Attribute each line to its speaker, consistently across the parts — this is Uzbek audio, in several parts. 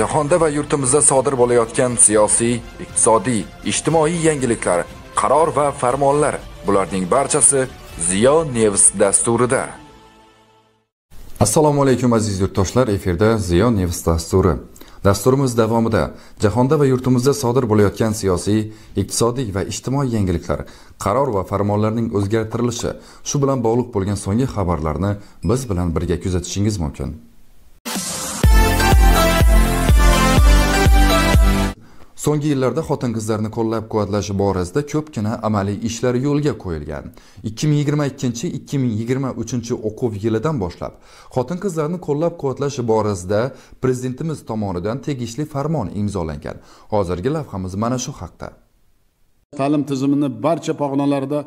Speaker 1: jahonda va yurtimizda sodir bo'layotgan siyosiy, iqtisodiy, ijtimoiy yangiliklar, qaror va farmonlar, bularning barchasi Ziyo News dasturida. Assalomu alaykum aziz yurtdoshlar, efirda Ziyo News dasturi. Dasturimiz davomida jahonda va yurtimizda sodir bo'layotgan siyosiy, iqtisodiy va ijtimoiy yangiliklar, qaror va farmonlarning o'zgartirilishi, shu bilan bog'liq bo'lgan so'nggi xabarlarni biz bilan birga kuzatishingiz mumkin. so'nggi yillarda xotin qizlarni qo'llab quvvatlash borasida ko'pgina amaliy ishlar yo'lga qo'yilgan 2022-2023 o'quv yilidan boshlab xotin qizlarni qo'llab quvvatlash borasida prezidentimiz tomonidan tegishli farmon imzolangan hozirgi lavhamiz mana shu haqda ta'lim tizimini barcha pog'onalarda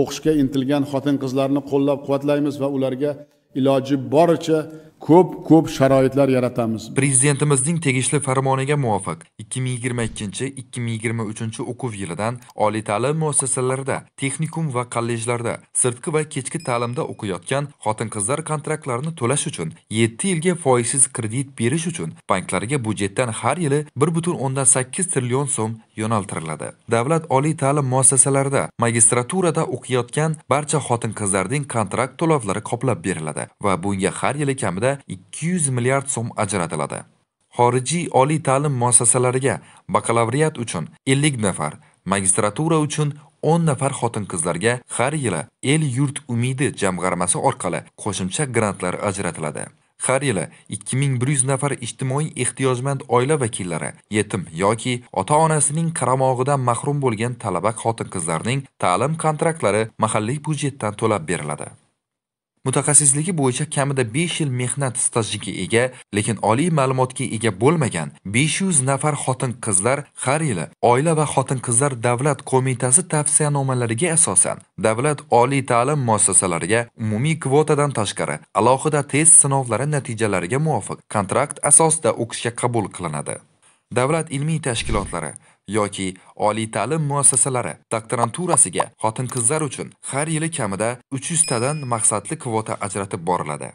Speaker 1: o'qishga intilgan xotin qizlarni qo'llab quvvatlaymiz va ularga iloji boricha ko'p ko'p sharoitlar yaratamiz prezidentimizning tegishli farmoniga muvofiq 2022-2023 o'quv yilidan oliy ta'lim muassasalarida texnikum va kollejlarda sirtqi va kechki ta'limda o'qiyotgan xotin qizlar kontraktlarini to'lash uchun 7 yilga foizsiz kredit berish uchun banklarga budjetdan har yili 1.8 trillion so'm yo'naltiriladi davlat oliy ta'lim muassasalarida magistraturada o'qiyotgan barcha xotin qizlarning kontrakt to'lovlari qoplab beriladi va bunga har yili kamida 200 milliard so'm ajratiladi. Xorijiy oliy ta'lim muassasalariga bakalavriat uchun 50 nafar, magistratura uchun 10 nafar xotin-qizlarga har yili El yurt umidi jamg'armasi orqali qo'shimcha grantlar ajratiladi. Har yili 2100 nafar ijtimoiy ehtiyojmand oila vakillari, yetim yoki ota-onasining qaramog'idan mahrum bo'lgan talaba xotin-qizlarning ta'lim kontraktlari mahalliy byudjetdan to'lab beriladi. mutaxassisligi bo'yicha kamida 5 yil mehnat stajiga ega, lekin oliy ma'lumotga ega bo'lmagan 500 nafar xotin-qizlar har yili Oila va xotin-qizlar davlat qo'mitasi tavsiyanomalariga asosan davlat oliy ta'lim muassasalariga umumiy kvotadan tashqari alohida test sinovlari natijalariga muvofiq kontrakt asosida o'qishga qabul qilinadi. Davlat ilmiy tashkilotlari yoki oliy ta'lim muassasalari doktoranturasiga xotin-qizlar uchun har yili kamida 300 tadan maqsadli kvota ajratib boriladi.